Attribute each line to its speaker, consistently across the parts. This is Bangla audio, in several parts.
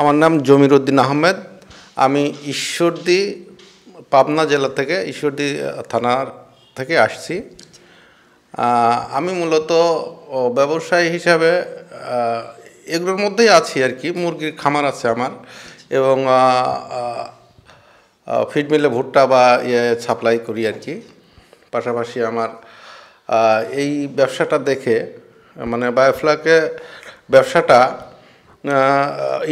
Speaker 1: আমার নাম জমির উদ্দিন আহমেদ আমি ঈশ্বরদি পাবনা জেলা থেকে ঈশ্বরদী থানার থেকে আসছি আমি মূলত ব্যবসায়ী হিসাবে এগুলোর মধ্যেই আছি আর কি মুরগির খামার আছে আমার এবং ফিড মিলে ভুট্টা বা ইয়ে সাপ্লাই করি আর কি পাশাপাশি আমার এই ব্যবসাটা দেখে মানে বায়োফ্লাকে ব্যবসাটা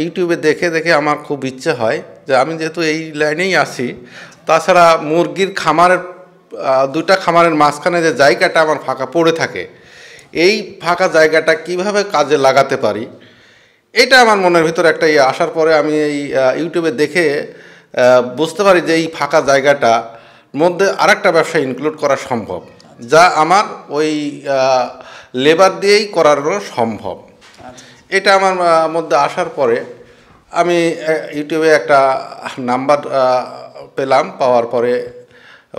Speaker 1: ইউটিউবে দেখে দেখে আমার খুব ইচ্ছে হয় যে আমি যেহেতু এই লাইনেই আসি তাছাড়া মুরগির খামারের দুটা খামারের মাঝখানে যে জায়গাটা আমার ফাঁকা পড়ে থাকে এই ফাঁকা জায়গাটা কিভাবে কাজে লাগাতে পারি এটা আমার মনের ভিতর একটা ইয়ে আসার পরে আমি এই ইউটিউবে দেখে বুঝতে পারি যে এই ফাঁকা জায়গাটা মধ্যে আরেকটা ব্যবসা ইনক্লুড করা সম্ভব যা আমার ওই লেবার দিয়েই করার সম্ভব আচ্ছা। এটা আমার মধ্যে আসার পরে আমি ইউটিউবে একটা নাম্বার পেলাম পাওয়ার পরে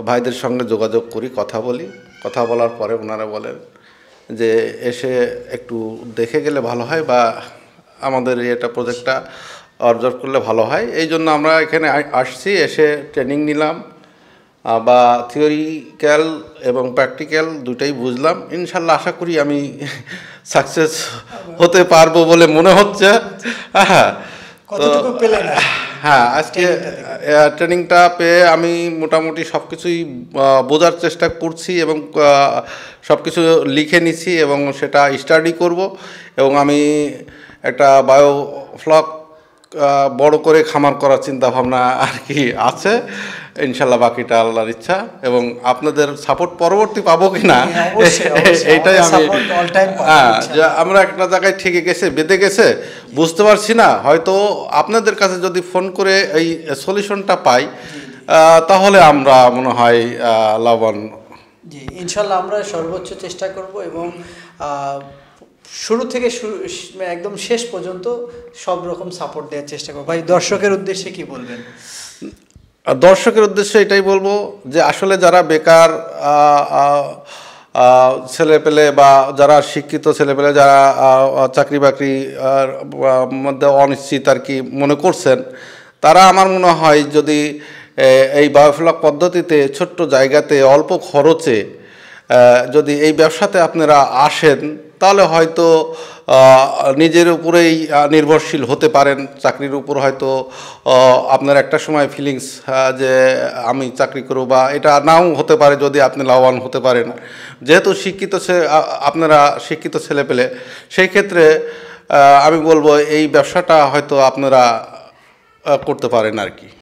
Speaker 1: ভাইদের সঙ্গে যোগাযোগ করি কথা বলি কথা বলার পরে ওনারা বলেন যে এসে একটু দেখে গেলে ভালো হয় বা আমাদের এটা প্রজেক্টটা অবজার্ভ করলে ভালো হয় এই জন্য আমরা এখানে আসছি এসে ট্রেনিং নিলাম বা থিওরিক্যাল এবং প্র্যাকটিক্যাল দুটাই বুঝলাম ইনশাল্লাহ আশা করি আমি সাকসেস হতে পারবো বলে মনে হচ্ছে হ্যাঁ হ্যাঁ আজকে ট্রেনিংটা পেয়ে আমি মোটামুটি সব কিছুই বোঝার চেষ্টা করছি এবং সব কিছু লিখে নিছি এবং সেটা স্টাডি করব এবং আমি একটা বায়ো ফ্লক বড় করে খামার করার চিন্তা ভাবনা আর কি আছে ইনশাল্লাহ বাকিটা আল্লাহর ইচ্ছা এবং আপনাদের সাপোর্ট পরবর্তী পাবো কি না হ্যাঁ, এইটাই আমি হ্যাঁ, আমরা একটা জায়গায় ঠেকে গেছে বেঁধে গেছে বুঝতে পারছি না হয়তো আপনাদের কাছে যদি ফোন করে এই সলিউশনটা পাই তাহলে আমরা মনে হয় লাভবান জি ইনশাল্লাহ আমরা সর্বোচ্চ চেষ্টা করব এবং শুরু থেকে শুরু একদম শেষ পর্যন্ত সব রকম সাপোর্ট দেওয়ার চেষ্টা করবো ভাই দর্শকের উদ্দেশ্যে কি বলবেন দর্শকের উদ্দেশ্যে এটাই বলবো যে আসলে যারা বেকার ছেলে পেলে বা যারা শিক্ষিত ছেলে পেলে যারা চাকরি বাকরি মধ্যে অনিশ্চিত আর কি মনে করছেন তারা আমার মনে হয় যদি এই বায়োফ্লক পদ্ধতিতে ছোট্ট জায়গাতে অল্প খরচে যদি এই ব্যবসাতে আপনারা আসেন তাহলে হয়তো নিজের উপরেই নির্ভরশীল হতে পারেন চাকরির উপর হয়তো আপনার একটা সময় ফিলিংস যে আমি চাকরি করব বা এটা নাও হতে পারে যদি আপনি লাভবান হতে পারেন যেহেতু শিক্ষিত আপনারা শিক্ষিত ছেলে পেলে সেই ক্ষেত্রে আমি বলবো এই ব্যবসাটা হয়তো আপনারা করতে পারেন আর কি